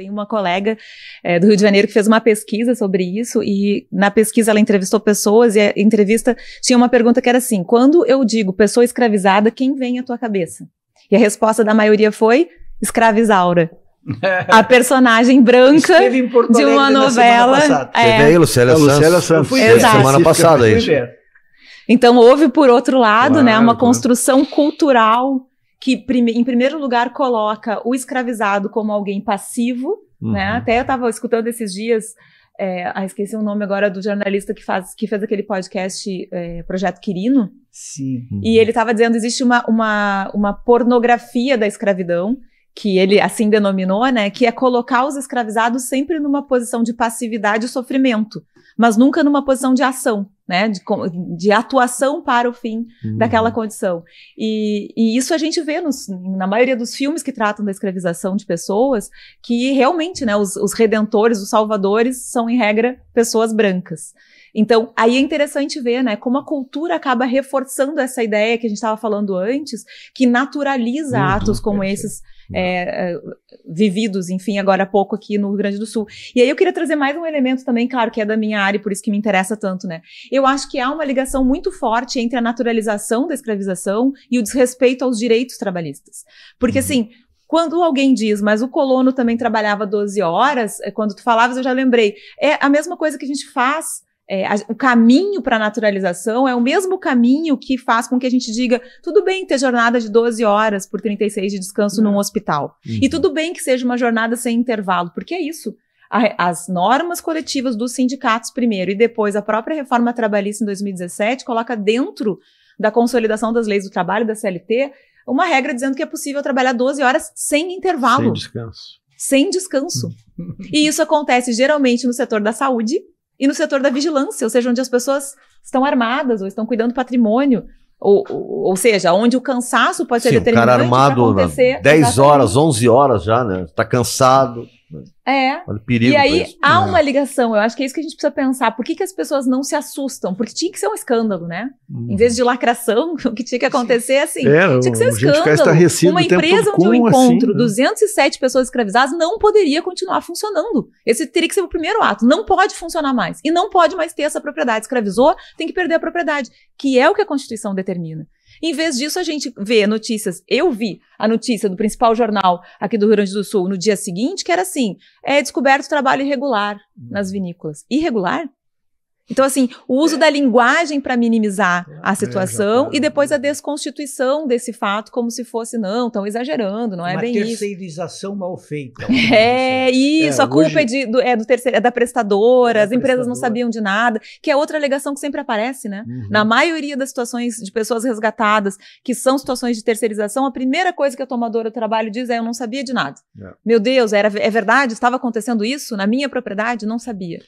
tenho uma colega é, do Rio de Janeiro que fez uma pesquisa sobre isso e na pesquisa ela entrevistou pessoas e a entrevista tinha uma pergunta que era assim: quando eu digo pessoa escravizada, quem vem à tua cabeça? E a resposta da maioria foi escravizaura. a personagem branca de uma novela. É. Teve aí, Lucélia, é, Lucélia Santos. Santos. Semana passada, é isso. Então houve, por outro lado, claro, né, uma construção cultural que, em primeiro lugar, coloca o escravizado como alguém passivo, né? uhum. né? Até eu estava escutando esses dias, é, ah, esqueci o nome agora do jornalista que, faz, que fez aquele podcast é, Projeto Quirino. Sim. Uhum. E ele estava dizendo existe uma, uma, uma pornografia da escravidão, que ele assim denominou, né? Que é colocar os escravizados sempre numa posição de passividade e sofrimento, mas nunca numa posição de ação né, de, de atuação para o fim uhum. daquela condição. E, e, isso a gente vê nos, na maioria dos filmes que tratam da escravização de pessoas, que realmente, né, os, os redentores, os salvadores, são em regra pessoas brancas. Então, aí é interessante ver, né, como a cultura acaba reforçando essa ideia que a gente estava falando antes, que naturaliza uhum, atos como perfeito. esses é, é, vividos, enfim, agora há pouco aqui no Rio Grande do Sul. E aí eu queria trazer mais um elemento também, claro, que é da minha área e por isso que me interessa tanto, né? Eu acho que há uma ligação muito forte entre a naturalização da escravização e o desrespeito aos direitos trabalhistas. Porque, uhum. assim, quando alguém diz, mas o colono também trabalhava 12 horas, é, quando tu falavas eu já lembrei, é a mesma coisa que a gente faz é, a, o caminho para a naturalização é o mesmo caminho que faz com que a gente diga: tudo bem ter jornada de 12 horas por 36 de descanso num é. hospital. Uhum. E tudo bem que seja uma jornada sem intervalo, porque é isso. A, as normas coletivas dos sindicatos, primeiro, e depois a própria reforma trabalhista em 2017, coloca dentro da consolidação das leis do trabalho, da CLT, uma regra dizendo que é possível trabalhar 12 horas sem intervalo. Sem descanso. Sem descanso. Uhum. e isso acontece geralmente no setor da saúde, e no setor da vigilância, ou seja, onde as pessoas estão armadas ou estão cuidando do patrimônio. Ou, ou, seja, onde o cansaço pode ser Sim, determinante. O cara armado, né? acontecer, 10 exatamente. horas, 11 horas já, né? Está cansado. Né? É. Olha o perigo e aí isso. há é. uma ligação, eu acho que é isso que a gente precisa pensar. Por que, que as pessoas não se assustam? Porque tinha que ser um escândalo, né? Hum. Em vez de lacração, o que tinha que acontecer é assim, é, tinha que ser um escândalo. Uma empresa onde um encontro, assim, 207 né? pessoas escravizadas, não poderia continuar funcionando. Esse teria que ser o primeiro ato. Não pode funcionar mais. E não pode mais ter essa propriedade. Escravizou, tem que perder a propriedade, que é o que a Constituição determina. Em vez disso, a gente vê notícias. Eu vi a notícia do principal jornal aqui do Rio Grande do Sul no dia seguinte, que era assim: é descoberto trabalho irregular nas vinícolas. Irregular? Então, assim, o uso é. da linguagem para minimizar é, a é, situação e depois a desconstituição desse fato como se fosse, não, estão exagerando, não é Uma bem isso. Uma terceirização mal feita. Assim. É, isso, é, a culpa hoje... é, de, do, é, do terceiro, é da prestadora, é da as empresas prestadora. não sabiam de nada, que é outra alegação que sempre aparece, né? Uhum. Na maioria das situações de pessoas resgatadas, que são situações de terceirização, a primeira coisa que a tomadora do trabalho diz é, eu não sabia de nada. Meu Deus, era, é verdade? Estava acontecendo isso na minha propriedade? Não sabia.